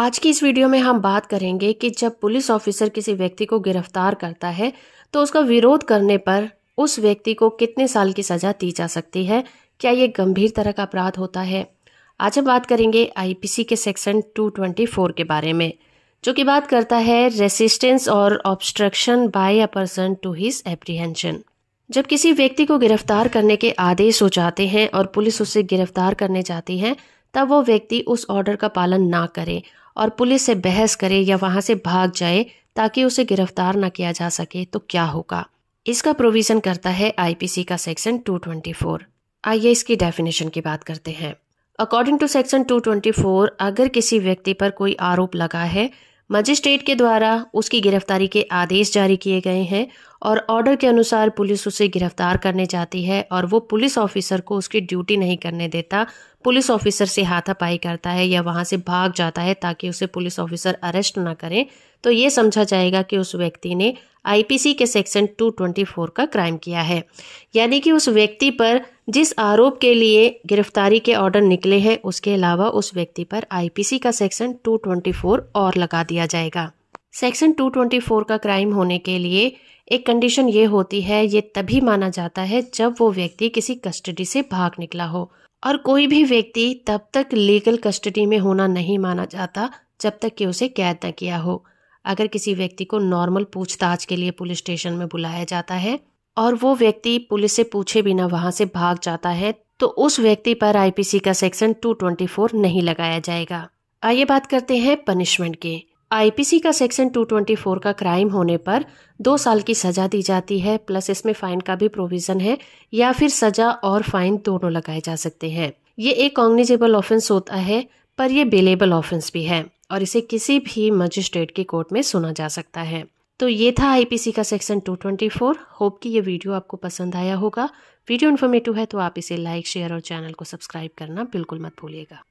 आज की इस वीडियो में हम बात करेंगे कि जब पुलिस ऑफिसर किसी व्यक्ति को गिरफ्तार करता है तो उसका विरोध करने पर उस व्यक्ति को कितने साल की सज़ा दी जा सकती है क्या ये गंभीर तरह का अपराध होता है आज हम बात करेंगे आईपीसी के सेक्शन 224 के बारे में जो कि बात करता है रेसिस्टेंस और obstruction by a person to his apprehension जब किसी व्यक्ति को गिरफ्तार करने के आदेश हो जाते हैं और पुलिस उसे गिरफ्तार करने जाती है तब वो व्यक्ति उस ऑर्डर का पालन ना करे और पुलिस से बहस करे या वहाँ से भाग जाए ताकि उसे गिरफ्तार न किया जा सके तो क्या होगा इसका प्रोविज़न करता है आईपीसी का सेक्शन 224। आइए इसकी डेफिनेशन की बात करते हैं अकॉर्डिंग टू सेक्शन 224 अगर किसी व्यक्ति पर कोई आरोप लगा है मजिस्ट्रेट के द्वारा उसकी गिरफ्तारी के आदेश जारी किए गए हैं और ऑर्डर के अनुसार पुलिस उसे गिरफ्तार करने जाती है और वो पुलिस ऑफिसर को उसकी ड्यूटी नहीं करने देता पुलिस ऑफिसर से हाथापाई करता है या वहाँ से भाग जाता है ताकि उसे पुलिस ऑफिसर अरेस्ट ना करें तो ये समझा जाएगा कि उस व्यक्ति ने आईपीसी के सेक्शन 224 का क्राइम किया है यानी कि उस व्यक्ति पर जिस आरोप के लिए गिरफ्तारी के ऑर्डर निकले हैं उसके अलावा उस व्यक्ति पर आईपीसी का सेक्शन 224 और लगा दिया जाएगा सेक्शन 224 का क्राइम होने के लिए एक कंडीशन ये होती है ये तभी माना जाता है जब वो व्यक्ति किसी कस्टडी से भाग निकला हो और कोई भी व्यक्ति तब तक लीगल कस्टडी में होना नहीं माना जाता जब तक कि उसे कैद न किया हो अगर किसी व्यक्ति को नॉर्मल पूछताछ के लिए पुलिस स्टेशन में बुलाया जाता है और वो व्यक्ति पुलिस से पूछे बिना वहाँ से भाग जाता है तो उस व्यक्ति पर आईपीसी का सेक्शन 224 नहीं लगाया जाएगा आइए बात करते हैं पनिशमेंट की आईपीसी का सेक्शन 224 का क्राइम होने पर दो साल की सज़ा दी जाती है प्लस इसमें फ़ाइन का भी प्रोविज़न है या फिर सज़ा और फ़ाइन दोनों लगाए जा सकते हैं ये एक कॉग्निजेबल ऑफेंस होता है पर यह बेलेबल ऑफेंस भी है और इसे किसी भी मजिस्ट्रेट के कोर्ट में सुना जा सकता है तो ये था आईपीसी का सेक्शन 224 होप कि ये वीडियो आपको पसंद आया होगा वीडियो इन्फॉर्मेटिव है तो आप इसे लाइक शेयर और चैनल को सब्सक्राइब करना बिल्कुल मत भूलिएगा